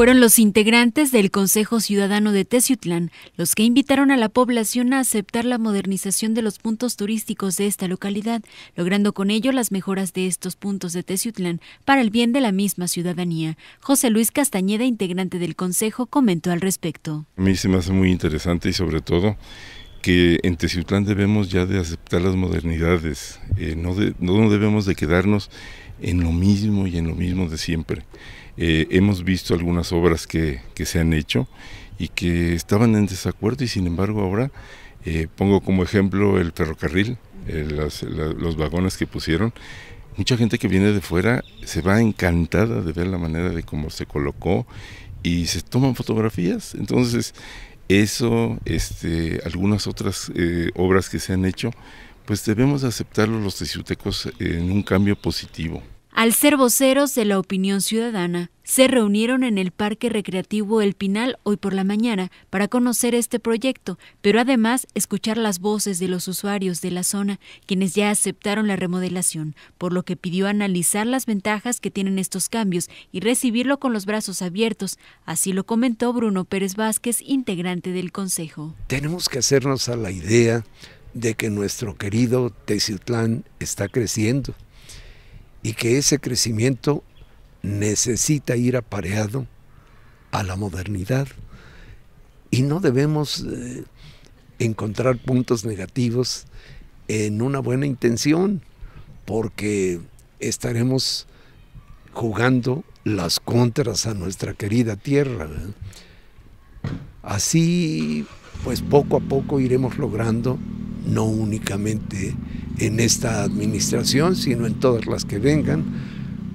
Fueron los integrantes del Consejo Ciudadano de Teciutlán los que invitaron a la población a aceptar la modernización de los puntos turísticos de esta localidad, logrando con ello las mejoras de estos puntos de Teciutlán para el bien de la misma ciudadanía. José Luis Castañeda, integrante del Consejo, comentó al respecto. A mí se me hace muy interesante y sobre todo que en Teciutlán debemos ya de aceptar las modernidades, eh, no, no debemos de quedarnos en lo mismo y en lo mismo de siempre. Eh, hemos visto algunas obras que, se han hecho y que estaban en desacuerdo y sin embargo ahora eh, pongo como ejemplo el ferrocarril, eh, los vagones que pusieron. Mucha gente que viene de fuera se va encantada de ver la manera de cómo se colocó y se toman fotografías. Entonces, eso, este, algunas otras obras que se han hecho, pues debemos aceptarlo los teciutecos en un cambio positivo. Al ser voceros de la opinión ciudadana, se reunieron en el Parque Recreativo El Pinal hoy por la mañana para conocer este proyecto, pero además escuchar las voces de los usuarios de la zona, quienes ya aceptaron la remodelación, por lo que pidió analizar las ventajas que tienen estos cambios y recibirlo con los brazos abiertos. Así lo comentó Bruno Pérez Vázquez, integrante del Consejo. Tenemos que hacernos a la idea de que nuestro querido Teciutlán está creciendo y que ese crecimiento necesita ir apareado a la modernidad. Y no debemos eh, encontrar puntos negativos en una buena intención, porque estaremos jugando las contras a nuestra querida tierra. ¿eh? Así, pues poco a poco iremos logrando, no únicamente en esta administración, sino en todas las que vengan,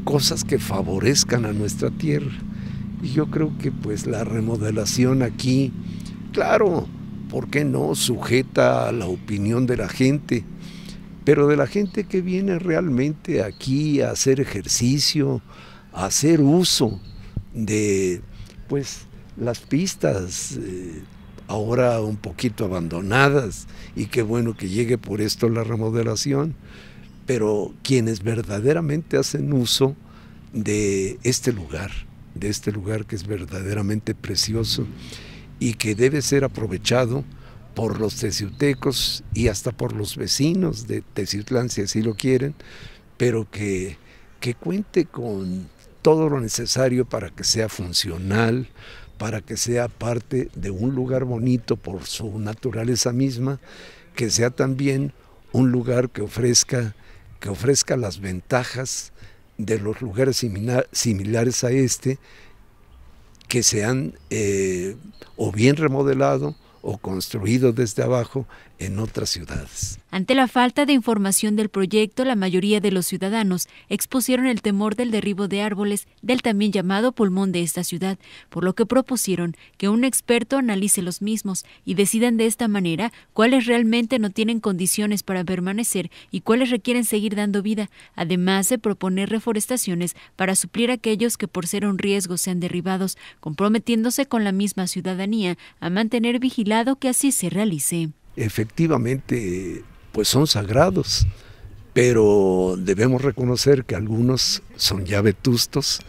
cosas que favorezcan a nuestra tierra. Y yo creo que pues la remodelación aquí, claro, ¿por qué no? Sujeta a la opinión de la gente, pero de la gente que viene realmente aquí a hacer ejercicio, a hacer uso de pues las pistas. Eh, ahora un poquito abandonadas y qué bueno que llegue por esto la remodelación, pero quienes verdaderamente hacen uso de este lugar, de este lugar que es verdaderamente precioso y que debe ser aprovechado por los teciutecos y hasta por los vecinos de Teciutlán si así lo quieren, pero que, que cuente con todo lo necesario para que sea funcional, para que sea parte de un lugar bonito por su naturaleza misma, que sea también un lugar que ofrezca, que ofrezca las ventajas de los lugares similares a este, que sean eh, o bien remodelado o construido desde abajo en otras ciudades. Ante la falta de información del proyecto, la mayoría de los ciudadanos expusieron el temor del derribo de árboles del también llamado pulmón de esta ciudad, por lo que propusieron que un experto analice los mismos y decidan de esta manera cuáles realmente no tienen condiciones para permanecer y cuáles requieren seguir dando vida, además de proponer reforestaciones para suplir aquellos que por ser un riesgo sean derribados, comprometiéndose con la misma ciudadanía a mantener vigilancia que así se realice. Efectivamente, pues son sagrados, pero debemos reconocer que algunos son ya vetustos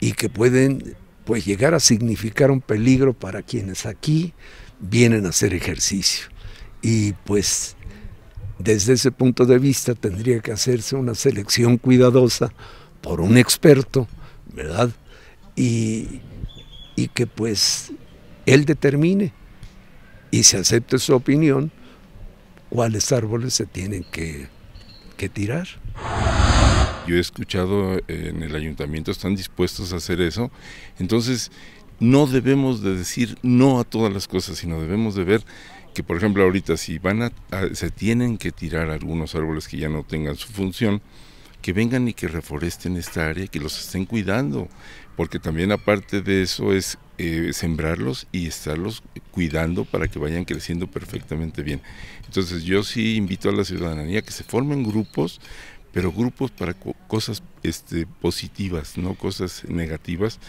y que pueden pues llegar a significar un peligro para quienes aquí vienen a hacer ejercicio. Y pues desde ese punto de vista tendría que hacerse una selección cuidadosa por un experto, ¿verdad? Y, y que pues él determine y si acepta su opinión, cuáles árboles se tienen que, tirar. Yo he escuchado eh, en el ayuntamiento están dispuestos a hacer eso, entonces no debemos de decir no a todas las cosas, sino debemos de ver que por ejemplo ahorita si van a, se tienen que tirar algunos árboles que ya no tengan su función, que vengan y que reforesten esta área, que los estén cuidando, porque también aparte de eso es eh, sembrarlos y estarlos cuidando para que vayan creciendo perfectamente bien. Entonces yo sí invito a la ciudadanía que se formen grupos, pero grupos para cosas este, positivas, no cosas negativas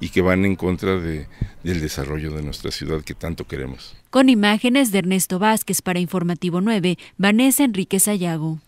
y que van en contra de, del desarrollo de nuestra ciudad que tanto queremos. Con imágenes de Ernesto Vázquez para Informativo 9, Vanessa Enrique Ayago.